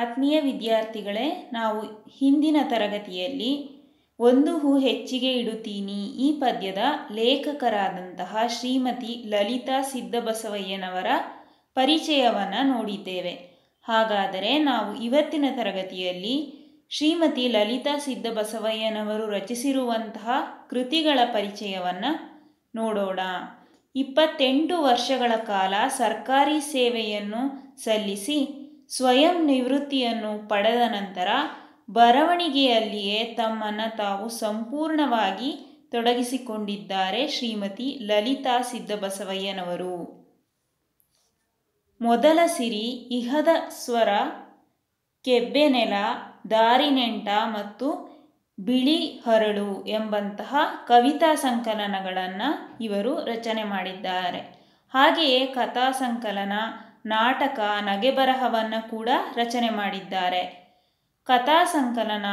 ಆತ್ಮೀಯ ವಿದ್ಯಾರ್ಥಿಗಳೇ ನಾವು ಹಿಂದಿನ ತರಗತಿಯಲ್ಲಿ ಒಂದು ಹೂ ಹೆಚ್ಚಿಗೆ ಇಡುತ್ತೀನಿ ಈ ಪದ್ಯದ ಲೇಖಕರಾದಂತಹ ಶ್ರೀಮತಿ ಲಲಿತಾ ಸಿದ್ದಬಸವಯ್ಯನವರ ಪರಿಚಯವನ್ನು ನೋಡಿದ್ದೇವೆ ಹಾಗಾದರೆ ನಾವು ಇವತ್ತಿನ ತರಗತಿಯಲ್ಲಿ ಶ್ರೀಮತಿ ಲಲಿತಾ ಸಿದ್ದಬಸವಯ್ಯನವರು ರಚಿಸಿರುವಂತಹ ಕೃತಿಗಳ ಪರಿಚಯವನ್ನು ನೋಡೋಣ ಇಪ್ಪತ್ತೆಂಟು ವರ್ಷಗಳ ಕಾಲ ಸರ್ಕಾರಿ ಸೇವೆಯನ್ನು ಸಲ್ಲಿಸಿ ಸ್ವಯಂ ನಿವೃತ್ತಿಯನ್ನು ಪಡೆದ ನಂತರ ಬರವಣಿಗೆಯಲ್ಲಿಯೇ ತಮ್ಮನ್ನು ತಾವು ಸಂಪೂರ್ಣವಾಗಿ ತೊಡಗಿಸಿಕೊಂಡಿದ್ದಾರೆ ಶ್ರೀಮತಿ ಲಲಿತಾ ಸಿದ್ದಬಸವಯ್ಯನವರು ಮೊದಲ ಸಿರಿ ಇಹದ ಸ್ವರ ಕೆಬ್ಬೆನೆಲ ದಾರಿನೆಂಟ ಮತ್ತು ಬಿಳಿ ಹರಳು ಎಂಬಂತಹ ಕವಿತಾ ಸಂಕಲನಗಳನ್ನು ಇವರು ರಚನೆ ಮಾಡಿದ್ದಾರೆ ಹಾಗೆಯೇ ಕಥಾ ಸಂಕಲನ ನಾಟಕ ಬರಹವನ್ನು ಕೂಡ ರಚನೆ ಮಾಡಿದ್ದಾರೆ ಕಥಾ ಸಂಕಲನ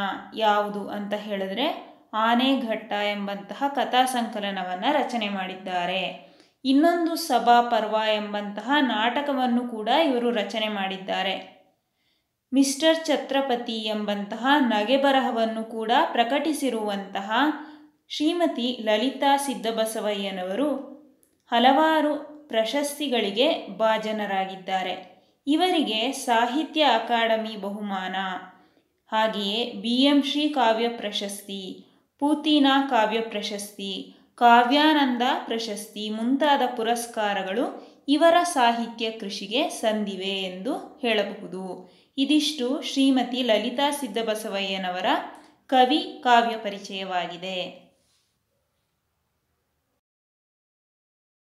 ಯಾವುದು ಅಂತ ಹೇಳಿದ್ರೆ ಆನೆಘಟ್ಟ ಎಂಬಂತಹ ಕಥಾ ಸಂಕಲನವನ್ನು ರಚನೆ ಮಾಡಿದ್ದಾರೆ ಇನ್ನೊಂದು ಸಭಾ ಪರ್ವ ಎಂಬಂತಹ ನಾಟಕವನ್ನು ಕೂಡ ಇವರು ರಚನೆ ಮಾಡಿದ್ದಾರೆ ಮಿಸ್ಟರ್ ಛತ್ರಪತಿ ಎಂಬಂತಹ ನಗೆ ಬರಹವನ್ನು ಕೂಡ ಪ್ರಕಟಿಸಿರುವಂತಹ ಶ್ರೀಮತಿ ಲಲಿತಾ ಸಿದ್ದಬಸವಯ್ಯನವರು ಹಲವಾರು ಪ್ರಶಸ್ತಿಗಳಿಗೆ ಭಾಜನರಾಗಿದ್ದಾರೆ ಇವರಿಗೆ ಸಾಹಿತ್ಯ ಅಕಾಡೆಮಿ ಬಹುಮಾನ ಹಾಗೆಯೇ ಬಿ ಎಂ ಶ್ರೀ ಕಾವ್ಯ ಪ್ರಶಸ್ತಿ ಪೂತೀನಾ ಕಾವ್ಯ ಪ್ರಶಸ್ತಿ ಕಾವ್ಯಾನಂದ ಪ್ರಶಸ್ತಿ ಮುಂತಾದ ಪುರಸ್ಕಾರಗಳು ಇವರ ಸಾಹಿತ್ಯ ಕೃಷಿಗೆ ಸಂದಿವೆ ಎಂದು ಹೇಳಬಹುದು ಇದಿಷ್ಟು ಶ್ರೀಮತಿ ಲಲಿತಾ ಸಿದ್ದಬಸವಯ್ಯನವರ ಕವಿ ಕಾವ್ಯ ಪರಿಚಯವಾಗಿದೆ